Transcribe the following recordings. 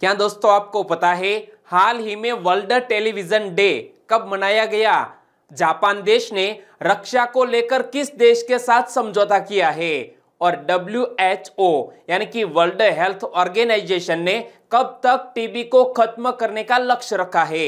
क्या दोस्तों आपको पता है हाल ही में वर्ल्ड टेलीविजन डे कब मनाया गया जापान देश ने रक्षा को लेकर किस देश के साथ समझौता किया है और डब्ल्यू एच ओ यानी कि वर्ल्ड हेल्थ ऑर्गेनाइजेशन ने कब तक टीबी को खत्म करने का लक्ष्य रखा है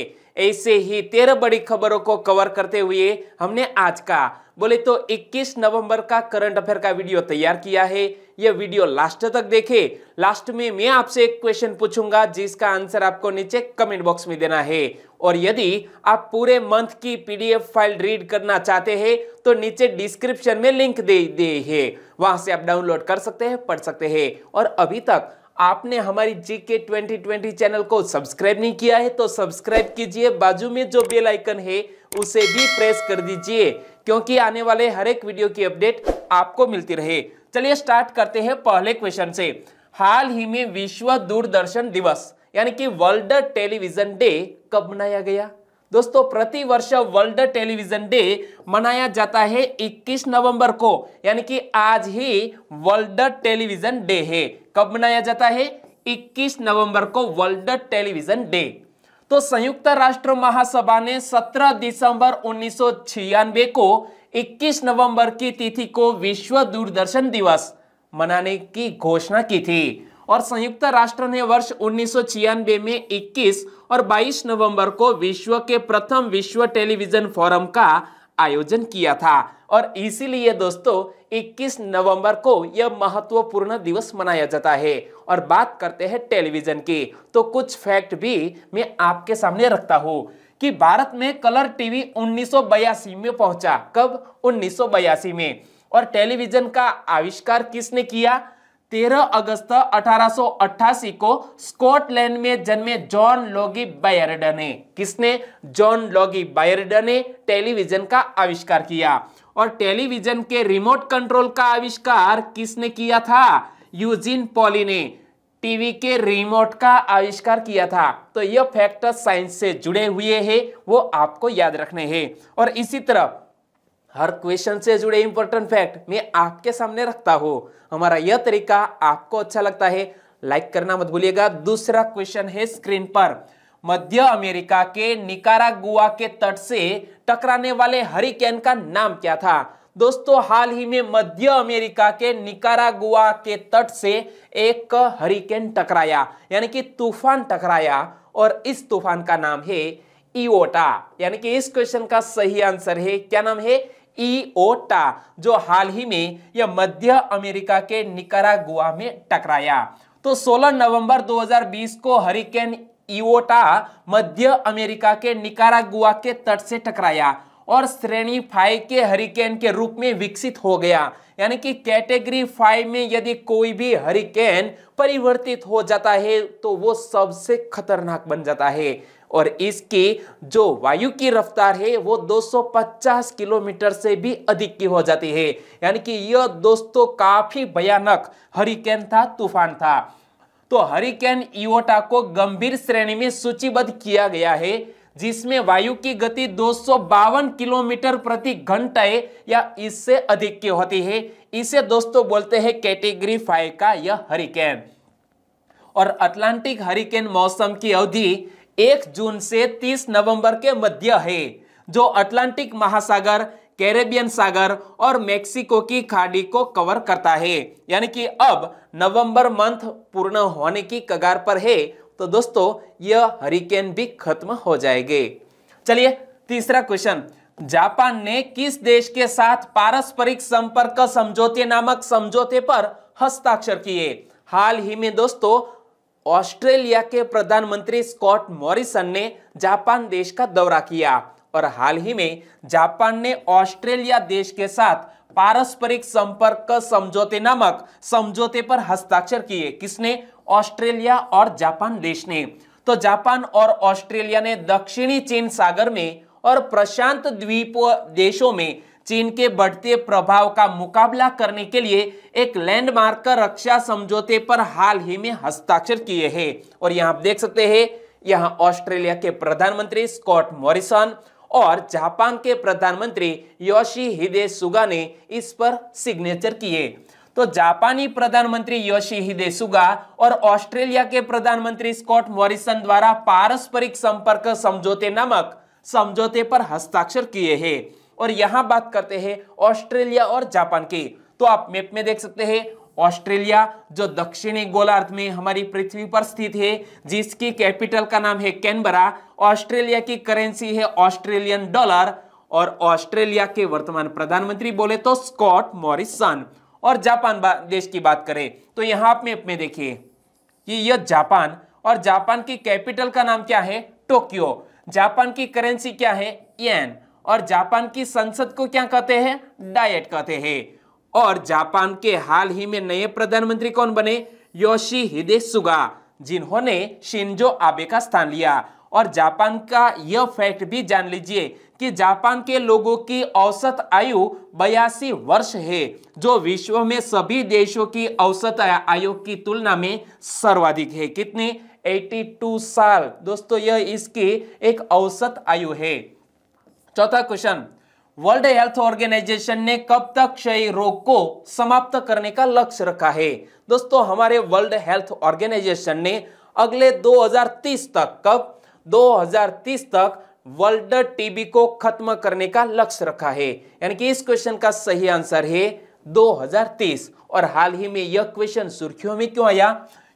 ऐसे ही तेरह बड़ी खबरों को कवर करते हुए हमने आज का बोले तो 21 नवंबर का करंट अफेयर का वीडियो तैयार किया है यह वीडियो लास्ट तक देखे लास्ट में मैं आपसे एक क्वेश्चन पूछूंगा जिसका आंसर आपको नीचे कमेंट बॉक्स में देना है और यदि आप पूरे मंथ की पीडीएफ फाइल रीड करना चाहते हैं तो नीचे डिस्क्रिप्शन में लिंक दे दिए है वहां से आप डाउनलोड कर सकते हैं पढ़ सकते हैं और अभी तक आपने हमारी जीके 2020 चैनल को सब्सक्राइब नहीं किया है तो सब्सक्राइब कीजिए बाजू में जो बेल आइकन है उसे भी प्रेस कर दीजिए क्योंकि आने वाले हर एक वीडियो की अपडेट आपको मिलती रहे चलिए स्टार्ट करते हैं पहले क्वेश्चन से हाल ही में विश्व दूरदर्शन दिवस यानी कि वर्ल्ड टेलीविजन डे कब मनाया गया दोस्तों प्रति वर्ष वर्ल्ड टेलीविजन डे मनाया जाता है 21 नवंबर को यानी कि आज ही वर्ल्ड टेलीविजन डे है कब मनाया जाता है 21 नवंबर को वर्ल्ड टेलीविजन डे तो संयुक्त राष्ट्र महासभा ने 17 दिसंबर उन्नीस को 21 नवंबर की तिथि को विश्व दूरदर्शन दिवस मनाने की घोषणा की थी और संयुक्त राष्ट्र ने वर्ष उन्नीस में 21 और 22 नवंबर को विश्व के प्रथम विश्व टेलीविजन फोरम का आयोजन किया था और इसीलिए दोस्तों 21 नवंबर को यह महत्वपूर्ण दिवस मनाया जाता है और बात करते हैं टेलीविजन की तो कुछ फैक्ट भी मैं आपके सामने रखता हूँ कि भारत में कलर टीवी उन्नीस में पहुंचा कब उन्नीस में और टेलीविजन का आविष्कार किसने किया 13 अगस्त अठारह को स्कॉटलैंड में जन्मे जॉन लॉगी बायर्ड ने किसने जॉन लॉगी बायर्ड ने टेलीविजन का आविष्कार किया और टेलीविजन के रिमोट कंट्रोल का आविष्कार किसने किया था यूजिन पॉली ने टीवी के रिमोट का आविष्कार किया था तो यह फैक्टर साइंस से जुड़े हुए हैं वो आपको याद रखने हैं और इसी तरह हर क्वेश्चन से जुड़े इंपॉर्टेंट फैक्ट मैं आपके सामने रखता हूँ हमारा यह तरीका आपको अच्छा लगता है लाइक करना मत भूलिएगा दूसरा क्वेश्चन है स्क्रीन पर मध्य अमेरिका के निकारागुआ के तट से टकराने वाले हरिकेन का नाम क्या था दोस्तों हाल ही में मध्य अमेरिका के गुआ के तट से एक हरिकेन टकराया यानी कि तूफान टकराया और इस तूफान का नाम है इओटा यानी कि इस क्वेश्चन का सही आंसर है क्या नाम है ईओटा जो हाल ही में यह मध्य अमेरिका के निकारागुआ में टकराया तो 16 नवंबर 2020 को हरिकेन ईओटा मध्य अमेरिका के निकारागुआ के तट से टकराया और श्रेणी फाइव के हरिकेन के रूप में विकसित हो गया यानी कि कैटेगरी फाइव में यदि कोई भी हरिकेन परिवर्तित हो जाता है तो वो सबसे खतरनाक बन जाता है और इसकी जो वायु की रफ्तार है वो 250 किलोमीटर से भी अधिक की हो जाती है यानी कि यह दोस्तों काफी भयानक हरिकेन था तूफान था तो हरिकेन इवोटा को गंभीर श्रेणी में सूचीबद्ध किया गया है जिसमें वायु की गति दो किलोमीटर प्रति घंटे या इससे अधिक की होती है इसे दोस्तों बोलते हैं कैटेगरी फाइव का यह हरिकेन और अटलांटिक हरिकेन मौसम की अवधि एक जून से तीस नवंबर के मध्य है जो अटलांटिक महासागर कैरेबियन सागर और मेक्सिको की खाड़ी को कवर करता है यानी कि अब नवंबर मंथ पूर्ण होने की कगार पर है तो दोस्तों यह हरिकेन भी खत्म हो जाएंगे चलिए तीसरा क्वेश्चन जापान ने किस देश के साथ पारस्परिक संपर्क समझौते नामक समझौते पर हस्ताक्षर किए हाल ही में दोस्तों ऑस्ट्रेलिया के प्रधानमंत्री स्कॉट मॉरिसन ने जापान देश का दौरा किया और हाल ही में जापान ने ऑस्ट्रेलिया देश के साथ पारस्परिक संपर्क समझौते नामक समझौते पर हस्ताक्षर किए किसने ऑस्ट्रेलिया और जापान देश ने तो जापान और ऑस्ट्रेलिया ने दक्षिणी चीन सागर में और प्रशांत द्वीप देशों में चीन के बढ़ते प्रभाव का मुकाबला करने के लिए एक लैंडमार्क रक्षा समझौते पर हाल ही में हस्ताक्षर किए हैं और यहां आप देख सकते हैं यहां ऑस्ट्रेलिया के प्रधानमंत्री स्कॉट मॉरिसन और जापान के प्रधानमंत्री योशी हिदे सुगा ने इस पर सिग्नेचर किए तो जापानी प्रधानमंत्री योशी हिदे सुगा और ऑस्ट्रेलिया के प्रधानमंत्री स्कॉट मॉरिसन द्वारा पारस्परिक संपर्क समझौते नामक समझौते पर हस्ताक्षर किए हैं और यहां बात करते हैं ऑस्ट्रेलिया और जापान की तो आप मैप में देख सकते हैं ऑस्ट्रेलिया जो दक्षिणी गोलार्ध में हमारी पृथ्वी पर स्थित है जिसकी कैपिटल का नाम है कैनबरा ऑस्ट्रेलिया की करेंसी है ऑस्ट्रेलियन डॉलर और ऑस्ट्रेलिया के वर्तमान प्रधानमंत्री बोले तो स्कॉट मॉरिसन और जापान देश की बात करें तो यहां आप मैप में देखिए कि यह जापान और जापान की कैपिटल का नाम क्या है टोक्यो जापान की करेंसी क्या है एन और जापान की संसद को क्या कहते हैं डायट कहते हैं और जापान के हाल ही में नए प्रधानमंत्री कौन बने योशी हिदे सुगा जिन्होंने शिंजो आबे का स्थान लिया और जापान का यह फैक्ट भी जान लीजिए कि जापान के लोगों की औसत आयु बयासी वर्ष है जो विश्व में सभी देशों की औसत आयु की तुलना में सर्वाधिक है कितने 82 साल दोस्तों यह इसकी एक औसत आयु है चौथा क्वेश्चन वर्ल्ड हेल्थ ऑर्गेनाइजेशन ने कब तक क्षय रोग को समाप्त करने का लक्ष्य रखा है दोस्तों हमारे वर्ल्ड हेल्थ ऑर्गेनाइजेशन ने अगले 2030 तक कब 2030 तक वर्ल्ड टीबी को खत्म करने का लक्ष्य रखा है यानी कि इस क्वेश्चन का सही आंसर है 2030 और हाल ही में यह क्वेश्चन सुर्खियों में क्यों आया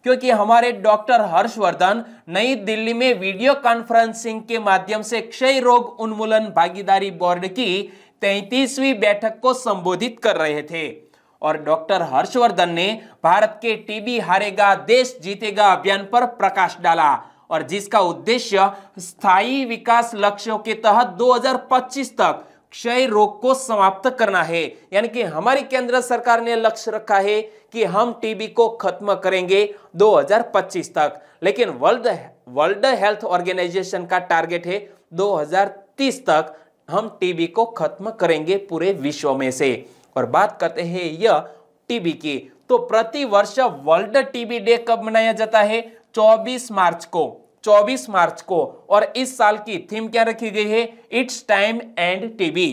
क्योंकि हमारे डॉक्टर हर्षवर्धन नई दिल्ली में वीडियो कॉन्फ्रेंसिंग के माध्यम से क्षय रोग उन्मूलन भागीदारी बोर्ड की तैतीसवीं बैठक को संबोधित कर रहे थे और डॉक्टर हर्षवर्धन ने भारत के टीबी हारेगा देश जीतेगा अभियान पर प्रकाश डाला और जिसका उद्देश्य स्थायी विकास लक्ष्यों के तहत 2025 तक क्षय रोग को समाप्त करना है यानी कि हमारी केंद्र सरकार ने लक्ष्य रखा है कि हम टीबी को खत्म करेंगे 2025 तक लेकिन वर्ल्ड वर्ल्ड हेल्थ ऑर्गेनाइजेशन का टारगेट है 2030 तक हम टीबी को खत्म करेंगे पूरे विश्व में से और बात करते हैं यह टीबी की तो प्रति वर्ष वर्ल्ड टीबी डे कब मनाया जाता है 24 मार्च को 24 मार्च को और इस साल की थीम क्या रखी गई है इट्स टाइम एंड टीबी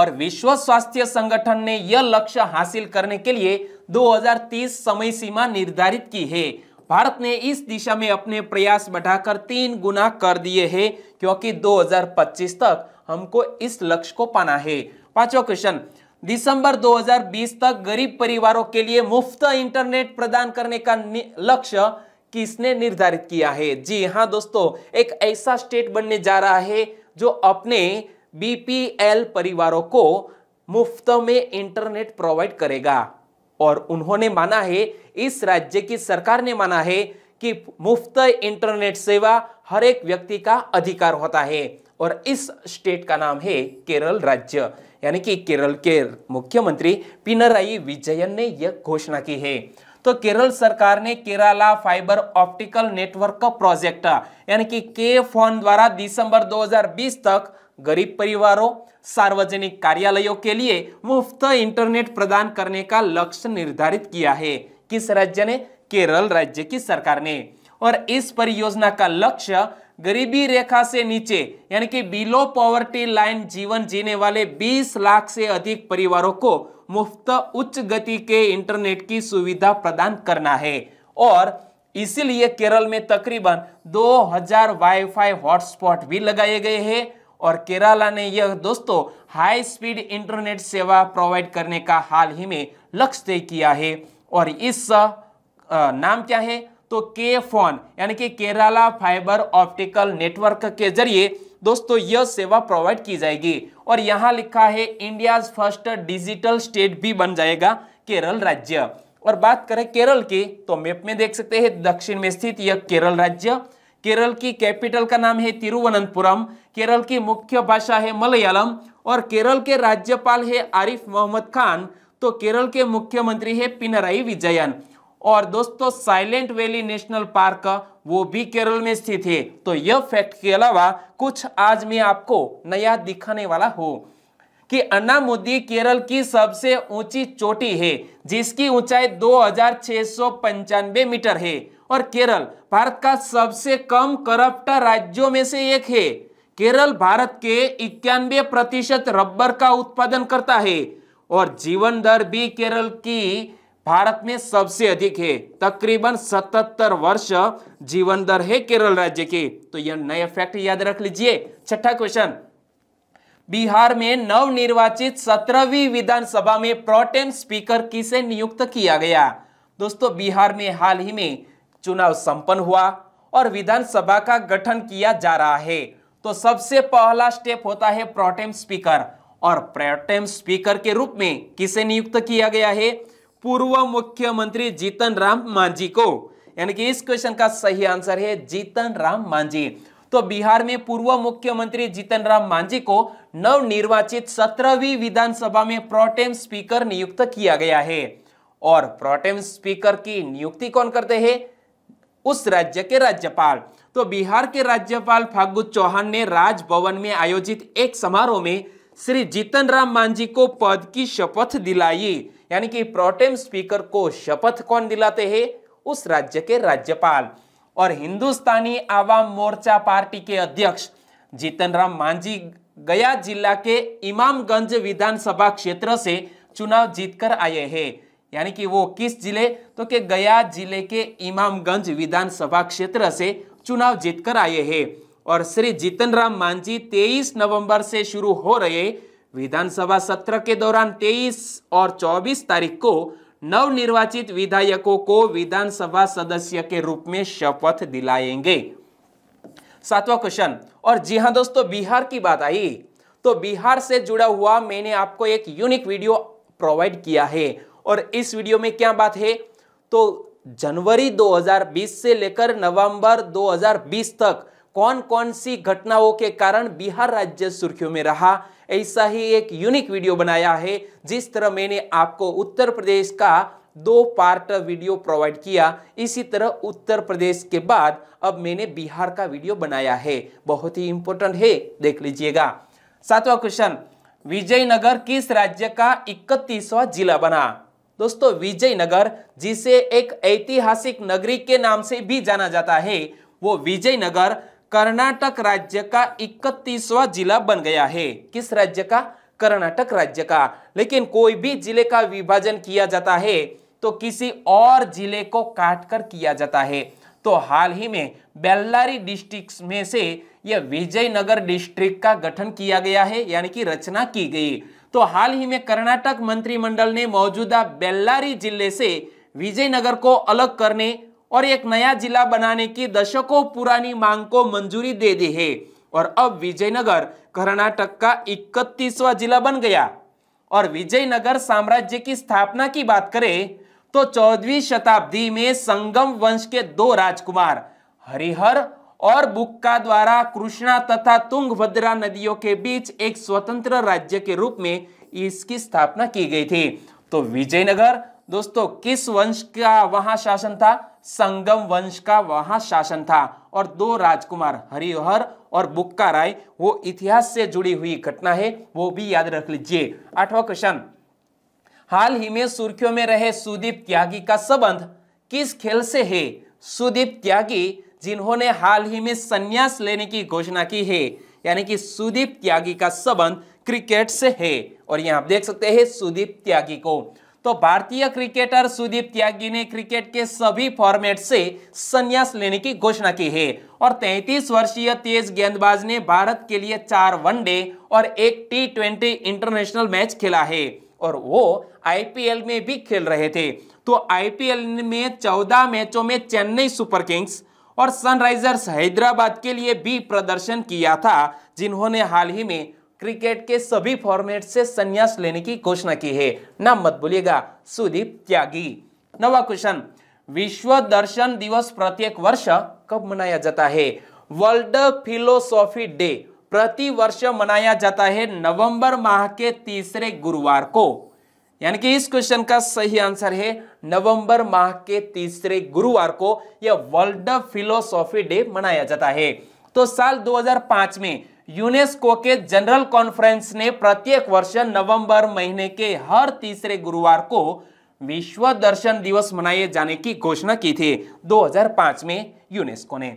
और विश्व स्वास्थ्य संगठन ने यह लक्ष्य हासिल करने के लिए 2030 समय सीमा निर्धारित की है भारत ने इस दिशा में अपने प्रयास बढ़ाकर तीन गुना कर दिए हैं क्योंकि 2025 तक हमको इस लक्ष्य को पाना है पांचवा क्वेश्चन दिसंबर 2020 तक गरीब परिवारों के लिए मुफ्त इंटरनेट प्रदान करने का लक्ष्य किसने निर्धारित किया है जी हाँ दोस्तों एक ऐसा स्टेट बनने जा रहा है जो अपने बीपीएल परिवारों को मुफ्त में इंटरनेट प्रोवाइड करेगा और उन्होंने माना है इस राज्य की सरकार ने माना है कि मुफ्त इंटरनेट सेवा हर एक व्यक्ति का अधिकार होता है और इस स्टेट का नाम है केरल राज्य यानी कि केरल के मुख्यमंत्री पिनराई विजयन ने यह घोषणा की है तो केरल सरकार ने केरला फाइबर ऑप्टिकल नेटवर्क का प्रोजेक्ट यानी कि के फोन द्वारा दिसंबर 2020 तक गरीब परिवारों सार्वजनिक कार्यालयों के लिए मुफ्त इंटरनेट प्रदान करने का लक्ष्य निर्धारित किया है किस राज्य ने केरल राज्य की सरकार ने और इस परियोजना का लक्ष्य गरीबी रेखा से नीचे यानी कि बिलो पॉवर्टी लाइन जीवन जीने वाले 20 लाख से अधिक परिवारों को मुफ्त उच्च गति के इंटरनेट की सुविधा प्रदान करना है और इसीलिए केरल में तकरीबन 2000 वाईफाई हॉटस्पॉट भी लगाए गए हैं और केरला ने यह दोस्तों हाई स्पीड इंटरनेट सेवा प्रोवाइड करने का हाल ही में लक्ष्य तय किया है और इस नाम क्या है तो के फोन यानी कि केरला फाइबर ऑप्टिकल नेटवर्क के जरिए दोस्तों यह सेवा प्रोवाइड की जाएगी और यहाँ लिखा है इंडिया फर्स्ट डिजिटल स्टेट भी बन जाएगा केरल राज्य और बात करें केरल की तो मैप में देख सकते हैं दक्षिण में स्थित यह केरल राज्य केरल की कैपिटल का नाम है तिरुवनंतपुरम केरल की मुख्य भाषा है मलयालम और केरल के राज्यपाल है आरिफ मोहम्मद खान तो केरल के मुख्यमंत्री है पिनराई विजयन और दोस्तों साइलेंट वैली नेशनल पार्क वो भी केरल में स्थित है तो यह फैक्ट के अलावा कुछ आज मैं आपको नया दिखाने वाला हूँ कि मुद्दी केरल की सबसे ऊंची चोटी है जिसकी ऊंचाई दो मीटर है और केरल भारत का सबसे कम करप्ट राज्यों में से एक है केरल भारत के इक्यानवे प्रतिशत रबर का उत्पादन करता है और जीवन दर भी केरल की भारत में सबसे अधिक है तकरीबन 77 वर्ष जीवन दर है केरल राज्य के तो यह नए फैक्ट याद रख लीजिए छठा क्वेश्चन बिहार में नवनिर्वाचित सत्रहवीं विधानसभा में प्रोटेम स्पीकर किसे नियुक्त किया गया दोस्तों बिहार में हाल ही में चुनाव संपन्न हुआ और विधानसभा का गठन किया जा रहा है तो सबसे पहला स्टेप होता है प्रोटेम स्पीकर और प्रोटेम स्पीकर के रूप में किसे नियुक्त किया गया है पूर्व मुख्यमंत्री जीतन राम मांझी को यानी कि इस क्वेश्चन का सही आंसर है जीतन राम मांझी तो बिहार में पूर्व मुख्यमंत्री जीतन राम मांझी को नव निर्वाचित सत्रहवीं विधानसभा में प्रोटेम स्पीकर नियुक्त किया गया है और प्रोटेम स्पीकर की नियुक्ति कौन करते हैं उस राज्य के राज्यपाल तो बिहार के राज्यपाल फागु चौहान ने राजभवन में आयोजित एक समारोह में श्री जीतन राम मांझी को पद की शपथ दिलाई यानी कि प्रोटेम स्पीकर को शपथ कौन दिलाते हैं उस राज्य के राज्यपाल और हिंदुस्तानी आवाम मोर्चा पार्टी के अध्यक्ष जीतन राम मांझी गया जिला के इमामगंज विधानसभा क्षेत्र से चुनाव जीतकर आए हैं यानी कि वो किस जिले तो के गया जिले के इमामगंज विधानसभा क्षेत्र से चुनाव जीतकर आए हैं और श्री जीतन राम मांझी तेईस नवंबर से शुरू हो रहे विधानसभा सत्र के दौरान 23 और 24 तारीख को नवनिर्वाचित विधायकों को विधानसभा सदस्य के रूप में शपथ दिलाएंगे सातवां क्वेश्चन और जी हाँ दोस्तों बिहार की बात आई तो बिहार से जुड़ा हुआ मैंने आपको एक यूनिक वीडियो प्रोवाइड किया है और इस वीडियो में क्या बात है तो जनवरी 2020 से लेकर नवंबर 2020 तक कौन कौन सी घटनाओं के कारण बिहार राज्य सुर्खियों में रहा ऐसा ही एक यूनिक वीडियो बनाया है जिस तरह मैंने आपको उत्तर प्रदेश का दो पार्ट वीडियो प्रोवाइड किया इसी तरह उत्तर प्रदेश के बाद अब मैंने बिहार का वीडियो बनाया है बहुत ही इंपॉर्टेंट है देख लीजिएगा सातवां क्वेश्चन विजयनगर किस राज्य का इकतीसवां जिला बना दोस्तों विजयनगर जिसे एक ऐतिहासिक नगरी के नाम से भी जाना जाता है वो विजयनगर कर्नाटक राज्य का इकतीसवा जिला बन गया है किस राज्य का कर्नाटक राज्य का लेकिन कोई भी जिले का विभाजन किया जाता है तो किसी और जिले को काटकर किया जाता है तो हाल ही में बेल्लारी डिस्ट्रिक्ट में से यह विजयनगर डिस्ट्रिक्ट का गठन किया गया है यानी कि रचना की गई तो हाल ही में कर्नाटक मंत्रिमंडल ने मौजूदा बेल्लारी जिले से विजयनगर को अलग करने और एक नया जिला बनाने की दशकों पुरानी मांग को मंजूरी दे दी है और अब विजयनगर कर्नाटक का इकतीसवा जिला बन गया और विजयनगर साम्राज्य की स्थापना की बात करें तो चौदवी शताब्दी में संगम वंश के दो राजकुमार हरिहर और बुक्का द्वारा कृष्णा तथा तुंगभद्रा नदियों के बीच एक स्वतंत्र राज्य के रूप में इसकी स्थापना की गई थी तो विजयनगर दोस्तों किस वंश का वहां शासन था संगम वंश का वहां शासन था और दो राजकुमार हरिहर और बुक्का राय वो इतिहास से जुड़ी हुई घटना है वो भी याद रख लीजिए आठवां क्वेश्चन हाल ही में सुर्खियों में रहे सुदीप त्यागी का संबंध किस खेल से है सुदीप त्यागी जिन्होंने हाल ही में संन्यास लेने की घोषणा की है यानी कि सुदीप त्यागी का संबंध क्रिकेट से है और यहां आप देख सकते हैं सुदीप त्यागी को तो भारतीय क्रिकेटर सुदीप त्यागी ने क्रिकेट के सभी फॉर्मेट से संन्यास लेने की घोषणा की है और 33 वर्षीय तेज गेंदबाज ने भारत के लिए चार वनडे और एक टी इंटरनेशनल मैच खेला है और वो आईपीएल में भी खेल रहे थे तो आईपीएल में चौदह मैचों में चेन्नई सुपर किंग्स और सनराइजर्स हैदराबाद के लिए भी प्रदर्शन किया था जिन्होंने हाल ही में क्रिकेट के सभी फॉर्मेट से संन्यास लेने की घोषणा की है नाम मत बोलिएगा सुदीप त्यागी नवा क्वेश्चन विश्व दर्शन दिवस प्रत्येक वर्ष कब मनाया जाता है वर्ल्ड फिलोसॉफी डे प्रति वर्ष मनाया जाता है नवंबर माह के तीसरे गुरुवार को यानी कि इस क्वेश्चन का सही आंसर है नवंबर माह के तीसरे गुरुवार को यह वर्ल्ड फिलोसॉफी डे मनाया जाता है तो साल 2005 में यूनेस्को के जनरल कॉन्फ्रेंस ने प्रत्येक वर्ष नवंबर महीने के हर तीसरे गुरुवार को विश्व दर्शन दिवस मनाए जाने की घोषणा की थी 2005 में यूनेस्को ने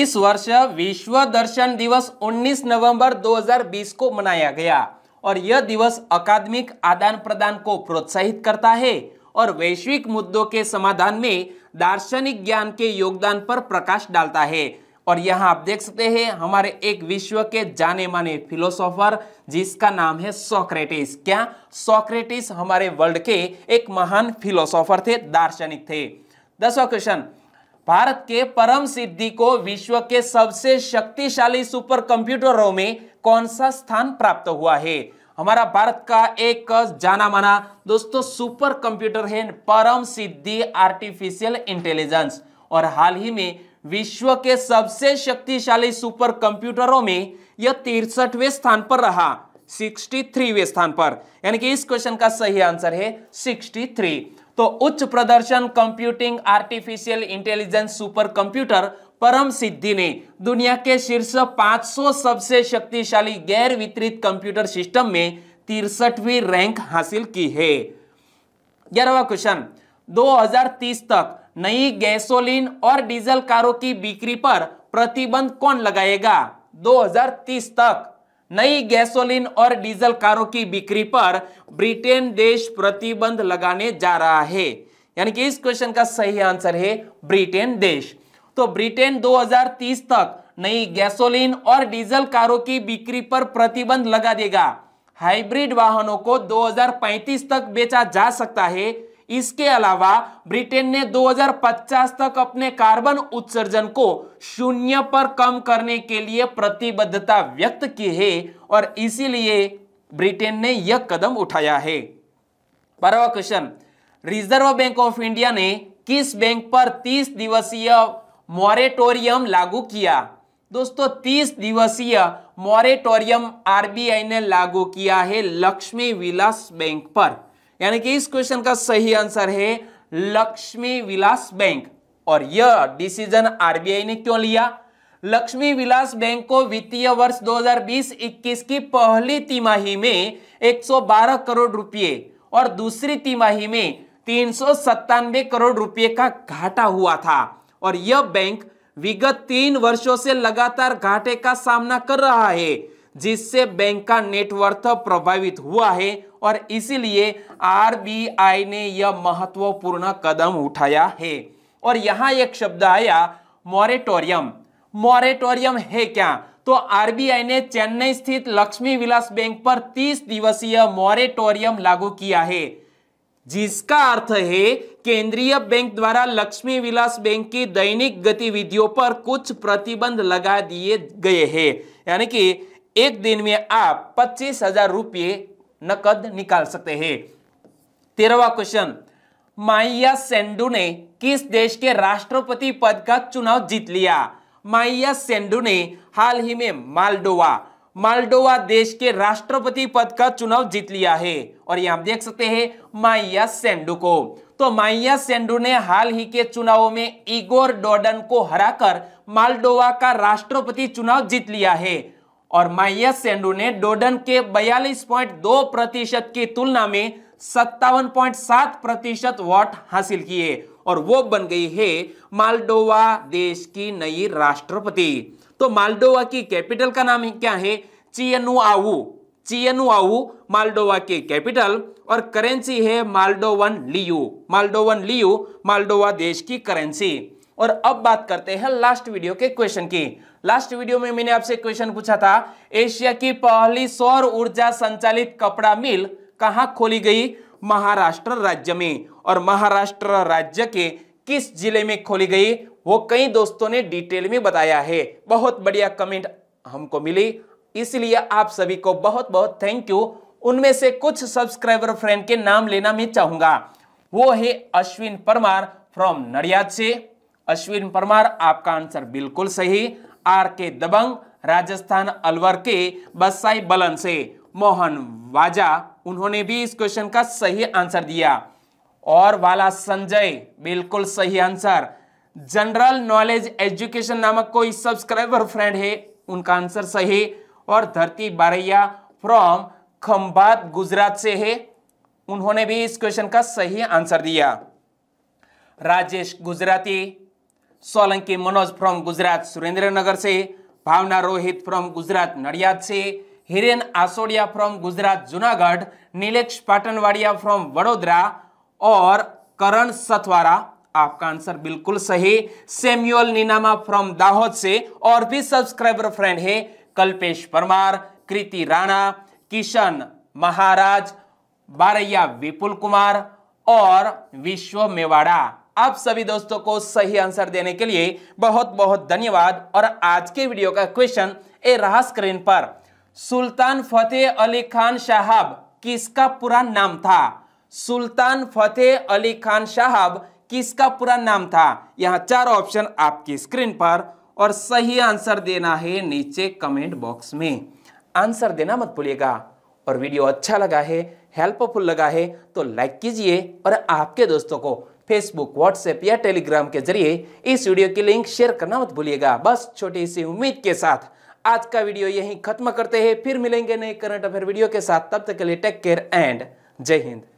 इस वर्ष विश्व दर्शन दिवस 19 नवंबर 2020 को मनाया गया और यह दिवस अकादमिक आदान प्रदान को प्रोत्साहित करता है और वैश्विक मुद्दों के समाधान में दार्शनिक ज्ञान के योगदान पर प्रकाश डालता है और यहाँ आप देख सकते हैं हमारे एक विश्व के जाने माने फिलोसोफर जिसका नाम है सोक्रेटिस क्या सोक्रेटिस हमारे वर्ल्ड के एक महान फिलोसोफर थे दार्शनिक थे दसवा क्वेश्चन भारत के परम सिद्धि को विश्व के सबसे शक्तिशाली सुपर कंप्यूटरों में कौन सा स्थान प्राप्त हुआ है हमारा भारत का एक जाना माना दोस्तों सुपर कंप्यूटर है परम सिद्धि आर्टिफिशियल इंटेलिजेंस और हाल ही में विश्व के सबसे शक्तिशाली सुपर कंप्यूटरों में यह तिरसठवें स्थान पर रहा 63वें स्थान पर यानी कि इस क्वेश्चन का सही आंसर है 63 तो उच्च प्रदर्शन computing artificial intelligence super computer Param Siddhi ने दुनिया के शीर्ष 500 सबसे शक्तिशाली गैर वितरित कंप्यूटर सिस्टम में तिरसठवीं रैंक हासिल की है ग्यारहवा क्वेश्चन 2030 तक नई गैसोलीन और डीजल कारों की बिक्री पर प्रतिबंध कौन लगाएगा 2030 तक नई गैसोलीन और डीजल कारों की बिक्री पर ब्रिटेन देश प्रतिबंध लगाने जा रहा है यानी कि इस क्वेश्चन का सही आंसर है ब्रिटेन देश तो ब्रिटेन 2030 तक नई गैसोलीन और डीजल कारों की बिक्री पर प्रतिबंध लगा देगा हाइब्रिड वाहनों को 2035 तक बेचा जा सकता है इसके अलावा ब्रिटेन ने 2050 तक अपने कार्बन उत्सर्जन को शून्य पर कम करने के लिए प्रतिबद्धता व्यक्त की है और इसीलिए ब्रिटेन ने यह कदम उठाया है बारहवा question reserve bank of India ने किस बैंक पर 30 दिवसीय मॉरेटोरियम लागू किया दोस्तों 30 दिवसीय मॉरेटोरियम आरबीआई ने लागू किया है लक्ष्मी विलास बैंक पर यानी कि इस क्वेश्चन का सही आंसर है लक्ष्मी विलास बैंक और यह डिसीजन आरबीआई ने क्यों लिया लक्ष्मी विलास बैंक को वित्तीय वर्ष 2020-21 की पहली तिमाही में 112 करोड़ रुपए और दूसरी तिमाही में तीन सौ करोड़ रुपए का घाटा हुआ था और यह बैंक विगत तीन वर्षों से लगातार घाटे का सामना कर रहा है जिससे बैंक का नेटवर्थ प्रभावित हुआ है और इसीलिए आरबीआई ने यह महत्वपूर्ण कदम उठाया है और यहाँ एक शब्द आया मॉरेटोरियम मॉरेटोरियम है क्या तो आरबीआई ने चेन्नई स्थित लक्ष्मी विलास बैंक पर 30 दिवसीय मॉरेटोरियम लागू किया है जिसका अर्थ है केंद्रीय बैंक द्वारा लक्ष्मी विलास बैंक की दैनिक गतिविधियों पर कुछ प्रतिबंध लगा दिए गए हैं यानी कि एक दिन में आप पच्चीस हजार रुपये नकद निकाल सकते हैं तेरहवा क्वेश्चन माइया सेंडू ने किस देश के राष्ट्रपति पद का चुनाव जीत लिया माइया सेंडू ने हाल ही में मालडोवा मालडोवा देश के राष्ट्रपति पद का चुनाव जीत लिया है और ये आप देख सकते हैं माइया सेंडू को तो माइया सेंडू ने हाल ही के चुनावों में इगोर डोडन को हराकर मालडोवा का राष्ट्रपति चुनाव जीत लिया है और माइस सेंडू ने डोडन के 42.2 प्रतिशत की तुलना में सत्तावन प्रतिशत वोट हासिल किए और वो बन गई है मालडोवा देश की नई राष्ट्रपति तो मालडोवा की कैपिटल का नाम क्या है चियनुआऊ चियनुआऊ मालडोवा के कैपिटल और करेंसी है Moldovan leu Moldovan leu Moldova देश की करेंसी और अब बात करते हैं लास्ट वीडियो के क्वेश्चन की लास्ट वीडियो में मैंने आपसे क्वेश्चन पूछा था एशिया की पहली सौर ऊर्जा संचालित कपड़ा मिल कहा खोली गई महाराष्ट्र राज्य में और महाराष्ट्र राज्य के किस जिले में खोली गई वो कई दोस्तों ने डिटेल में बताया है बहुत बढ़िया कमेंट हमको मिली इसलिए आप सभी को बहुत बहुत थैंक यू उनमें से कुछ सब्सक्राइबर फ्रेंड के नाम लेना मैं चाहूंगा वो है अश्विन परमार फ्रॉम नडियाद से अश्विन परमार आपका आंसर बिल्कुल सही आर के दबंग राजस्थान अलवर के बसाई बलन से मोहन वाजा उन्होंने भी इस क्वेश्चन का सही आंसर दिया और वाला संजय बिल्कुल सही आंसर जनरल नॉलेज एजुकेशन नामक कोई सब्सक्राइबर फ्रेंड है उनका आंसर सही और धरती बारैया फ्रॉम खम्बात गुजरात से है उन्होंने भी इस क्वेश्चन का सही आंसर दिया राजेश गुजराती मनोज फ्रॉम गुजरात सुरेंद्र नगर से भावना रोहित फ्रॉम गुजरात नडियाद से हिरेन आसोडिया फ्रॉम गुजरात जूनागढ़ नीलेक्ष पाटनवाड़िया फ्रॉम वडोदरा और करण सतवारा आपका आंसर बिल्कुल सही सेम्युअल नीनामा फ्रॉम दाहोद से और भी सब्सक्राइबर फ्रेंड है कल्पेश परमार कृति राणा किशन महाराज बारैया विपुल कुमार और विश्व मेवाड़ा आप सभी दोस्तों को सही आंसर देने के लिए बहुत बहुत धन्यवाद और आज के वीडियो का क्वेश्चन ए रहा स्क्रीन पर सुल्तान फतेह अली खान साहब किसका पूरा नाम था सुल्तान फतेह अली खान साहब किसका पूरा नाम था यहाँ चार ऑप्शन आपकी स्क्रीन पर और सही आंसर देना है नीचे कमेंट बॉक्स में आंसर देना मत भूलिएगा और वीडियो अच्छा लगा है हेल्पफुल लगा है तो लाइक कीजिए और आपके दोस्तों को फेसबुक व्हाट्सएप या टेलीग्राम के जरिए इस वीडियो की लिंक शेयर करना मत भूलिएगा बस छोटी सी उम्मीद के साथ आज का वीडियो यहीं खत्म करते हैं फिर मिलेंगे नए करंट अफेयर वीडियो के साथ तब तक के लिए टेक केयर एंड जय हिंद